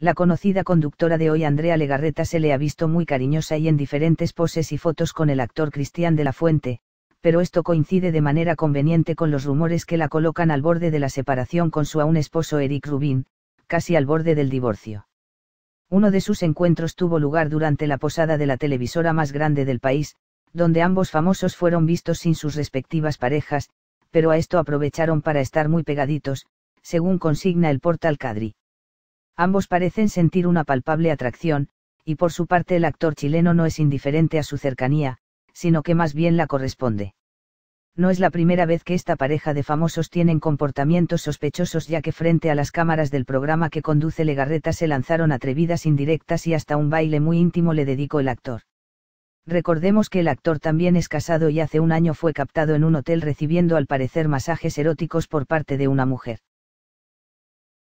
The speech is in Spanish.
La conocida conductora de hoy Andrea Legarreta se le ha visto muy cariñosa y en diferentes poses y fotos con el actor Cristian de la Fuente, pero esto coincide de manera conveniente con los rumores que la colocan al borde de la separación con su aún esposo Eric Rubin, casi al borde del divorcio. Uno de sus encuentros tuvo lugar durante la posada de la televisora más grande del país, donde ambos famosos fueron vistos sin sus respectivas parejas, pero a esto aprovecharon para estar muy pegaditos, según consigna el portal Cadri. Ambos parecen sentir una palpable atracción, y por su parte el actor chileno no es indiferente a su cercanía, sino que más bien la corresponde. No es la primera vez que esta pareja de famosos tienen comportamientos sospechosos ya que frente a las cámaras del programa que conduce Legarreta se lanzaron atrevidas indirectas y hasta un baile muy íntimo le dedicó el actor. Recordemos que el actor también es casado y hace un año fue captado en un hotel recibiendo al parecer masajes eróticos por parte de una mujer.